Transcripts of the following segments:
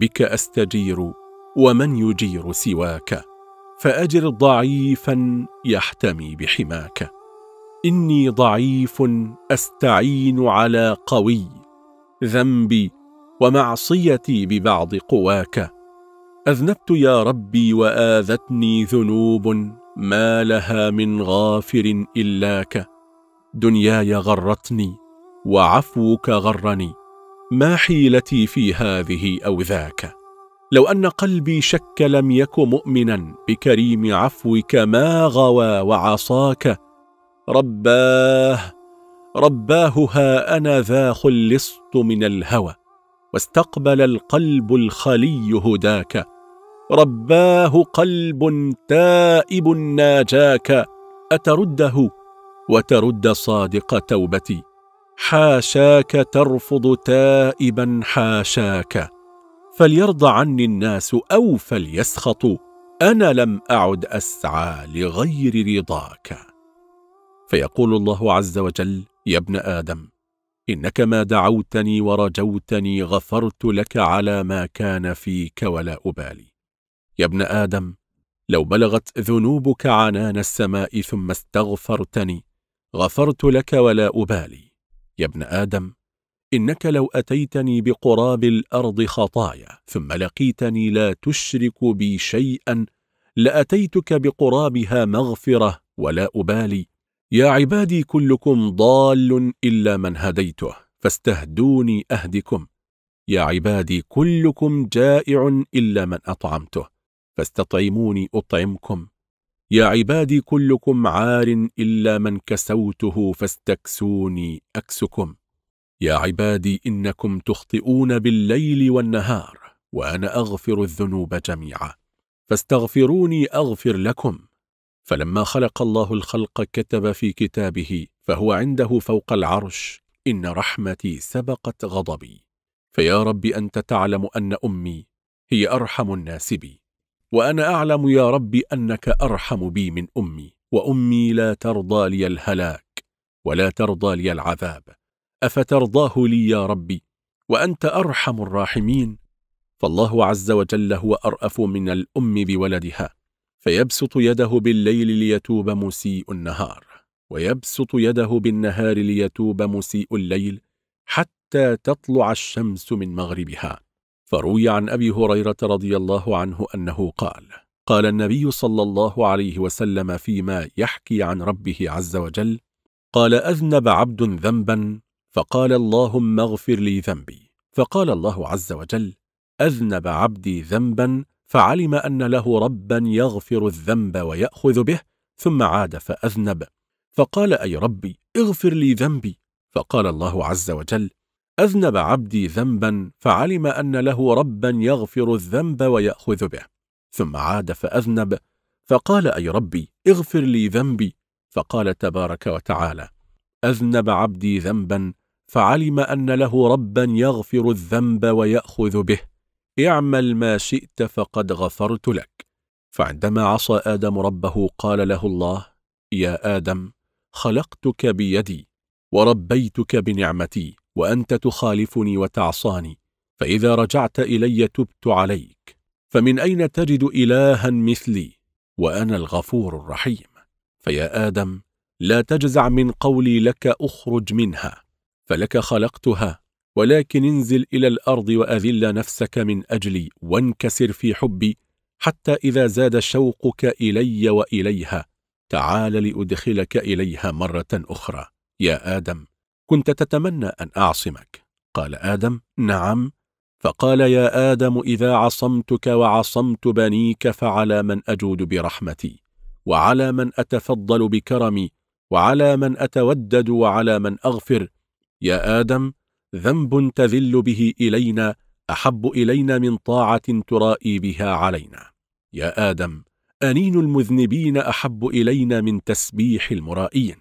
بك أستجير ومن يجير سواك فأجر ضعيفا يحتمي بحماك إني ضعيف أستعين على قوي ذنبي ومعصيتي ببعض قواك أذنبت يا ربي وآذتني ذنوب ما لها من غافر إلاك دنياي غرتني وعفوك غرني ما حيلتي في هذه أو ذاك لو أن قلبي شك لم يك مؤمنا بكريم عفوك ما غوى وعصاك رباه رباه ها أنا ذا خلصت من الهوى واستقبل القلب الخلي هداك رباه قلب تائب ناجاك أترده وترد صادق توبتي حاشاك ترفض تائبا حاشاك فليرضى عني الناس او فليسخطوا انا لم اعد اسعى لغير رضاك فيقول الله عز وجل يا ابن ادم انك ما دعوتني ورجوتني غفرت لك على ما كان فيك ولا ابالي يا ابن ادم لو بلغت ذنوبك عنان السماء ثم استغفرتني غفرت لك ولا ابالي يا ابن آدم إنك لو أتيتني بقراب الأرض خطايا ثم لقيتني لا تشرك بي شيئا لأتيتك بقرابها مغفرة ولا أبالي يا عبادي كلكم ضال إلا من هديته فاستهدوني أهدكم يا عبادي كلكم جائع إلا من أطعمته فاستطعموني أطعمكم يا عبادي كلكم عار إلا من كسوته فاستكسوني أكسكم يا عبادي إنكم تخطئون بالليل والنهار وأنا أغفر الذنوب جميعا فاستغفروني أغفر لكم فلما خلق الله الخلق كتب في كتابه فهو عنده فوق العرش إن رحمتي سبقت غضبي فيا رب أنت تعلم أن أمي هي أرحم الناس بي وأنا أعلم يا رب أنك أرحم بي من أمي وأمي لا ترضى لي الهلاك ولا ترضى لي العذاب أفترضاه لي يا ربي وأنت أرحم الراحمين فالله عز وجل هو أرأف من الأم بولدها فيبسط يده بالليل ليتوب مسيء النهار ويبسط يده بالنهار ليتوب مسيء الليل حتى تطلع الشمس من مغربها فروي عن أبي هريرة رضي الله عنه أنه قال قال النبي صلى الله عليه وسلم فيما يحكي عن ربه عز وجل قال أذنب عبد ذنبا فقال اللهم اغفر لي ذنبي فقال الله عز وجل أذنب عبدي ذنبا فعلم أن له ربا يغفر الذنب ويأخذ به ثم عاد فأذنب فقال أي ربي اغفر لي ذنبي فقال الله عز وجل أذنب عبدي ذنبا فعلم أن له ربا يغفر الذنب ويأخذ به ثم عاد فأذنب فقال أي ربي اغفر لي ذنبي فقال تبارك وتعالى أذنب عبدي ذنبا فعلم أن له ربا يغفر الذنب ويأخذ به اعمل ما شئت فقد غفرت لك فعندما عصى آدم ربه قال له الله يا آدم خلقتك بيدي وربيتك بنعمتي وأنت تخالفني وتعصاني فإذا رجعت إلي تبت عليك فمن أين تجد إلها مثلي وأنا الغفور الرحيم فيا آدم لا تجزع من قولي لك أخرج منها فلك خلقتها ولكن انزل إلى الأرض وأذل نفسك من أجلي وانكسر في حبي حتى إذا زاد شوقك إلي وإليها تعال لأدخلك إليها مرة أخرى يا آدم كنت تتمنى أن أعصمك قال آدم نعم فقال يا آدم إذا عصمتك وعصمت بنيك فعلى من أجود برحمتي وعلى من أتفضل بكرمي وعلى من أتودد وعلى من أغفر يا آدم ذنب تذل به إلينا أحب إلينا من طاعة ترائي بها علينا يا آدم أنين المذنبين أحب إلينا من تسبيح المرائين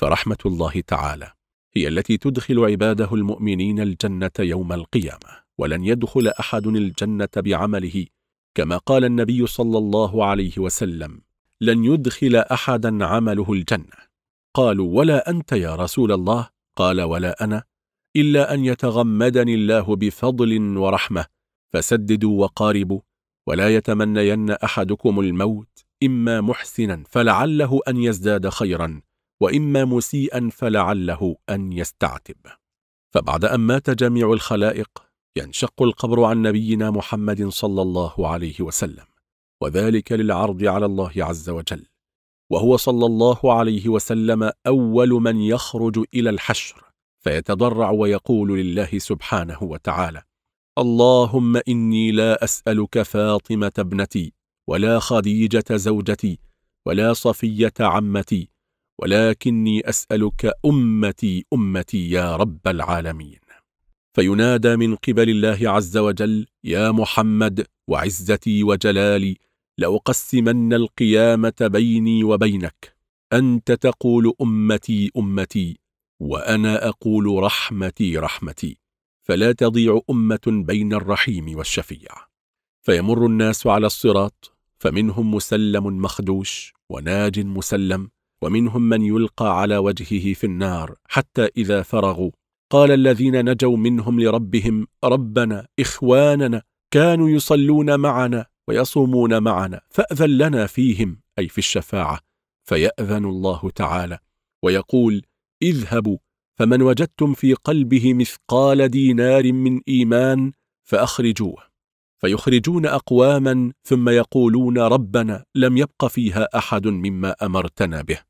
فرحمة الله تعالى هي التي تدخل عباده المؤمنين الجنة يوم القيامة ولن يدخل أحد الجنة بعمله كما قال النبي صلى الله عليه وسلم لن يدخل أحدا عمله الجنة قالوا ولا أنت يا رسول الله قال ولا أنا إلا أن يتغمدني الله بفضل ورحمة فسددوا وقاربوا ولا يتمنين أحدكم الموت إما محسنا فلعله أن يزداد خيرا وإما مسيئا فلعله أن يستعتب فبعد أن مات جميع الخلائق ينشق القبر عن نبينا محمد صلى الله عليه وسلم وذلك للعرض على الله عز وجل وهو صلى الله عليه وسلم أول من يخرج إلى الحشر فيتضرع ويقول لله سبحانه وتعالى اللهم إني لا أسألك فاطمة ابنتي ولا خديجة زوجتي ولا صفية عمتي ولكني أسألك أمتي أمتي يا رب العالمين فينادى من قبل الله عز وجل يا محمد وعزتي وجلالي لأقسمن القيامة بيني وبينك أنت تقول أمتي أمتي وأنا أقول رحمتي رحمتي فلا تضيع أمة بين الرحيم والشفيع فيمر الناس على الصراط فمنهم مسلم مخدوش وناج مسلم ومنهم من يلقى على وجهه في النار حتى إذا فرغوا قال الذين نجوا منهم لربهم ربنا إخواننا كانوا يصلون معنا ويصومون معنا فأذن لنا فيهم أي في الشفاعة فيأذن الله تعالى ويقول اذهبوا فمن وجدتم في قلبه مثقال دينار من إيمان فأخرجوه فيخرجون أقواما ثم يقولون ربنا لم يبق فيها أحد مما أمرتنا به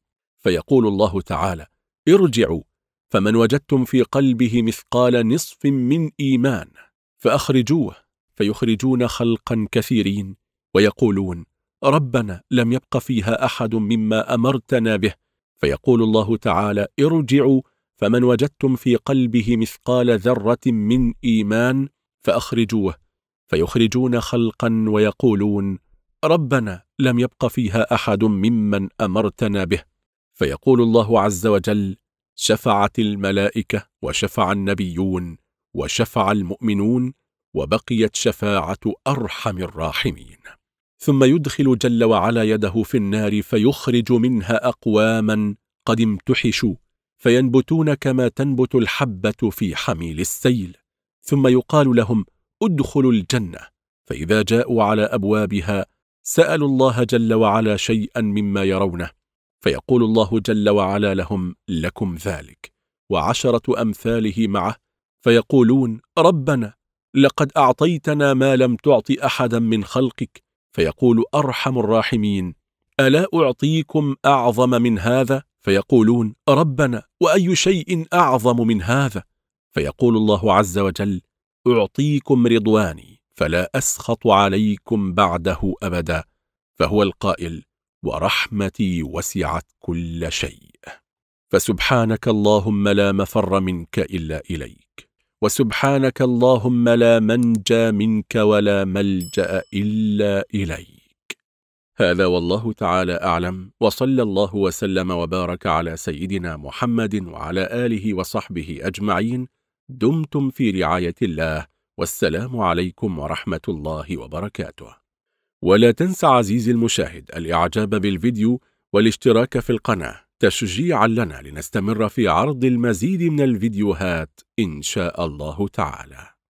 فيقول الله تعالى ارجعوا فمن وجدتم في قلبه مثقال نصف من إيمان فأخرجوه فيخرجون خلقا كثيرين ويقولون ربنا لم يبق فيها أحد مما أمرتنا به فيقول الله تعالى ارجعوا فمن وجدتم في قلبه مثقال ذرة من إيمان فأخرجوه فيخرجون خلقا ويقولون ربنا لم يبق فيها أحد ممن أمرتنا به فيقول الله عز وجل شفعت الملائكة وشفع النبيون وشفع المؤمنون وبقيت شفاعة أرحم الراحمين ثم يدخل جل وعلا يده في النار فيخرج منها أقواما قد امتحشوا فينبتون كما تنبت الحبة في حميل السيل ثم يقال لهم ادخلوا الجنة فإذا جاءوا على أبوابها سألوا الله جل وعلا شيئا مما يرونه فيقول الله جل وعلا لهم لكم ذلك وعشرة أمثاله معه فيقولون ربنا لقد أعطيتنا ما لم تعط أحدا من خلقك فيقول أرحم الراحمين ألا أعطيكم أعظم من هذا؟ فيقولون ربنا وأي شيء أعظم من هذا؟ فيقول الله عز وجل أعطيكم رضواني فلا أسخط عليكم بعده أبدا فهو القائل ورحمتي وسعت كل شيء فسبحانك اللهم لا مفر منك إلا إليك وسبحانك اللهم لا منجى منك ولا ملجأ إلا إليك هذا والله تعالى أعلم وصلى الله وسلم وبارك على سيدنا محمد وعلى آله وصحبه أجمعين دمتم في رعاية الله والسلام عليكم ورحمة الله وبركاته ولا تنسى عزيزي المشاهد الإعجاب بالفيديو والاشتراك في القناة تشجيعا لنا لنستمر في عرض المزيد من الفيديوهات إن شاء الله تعالى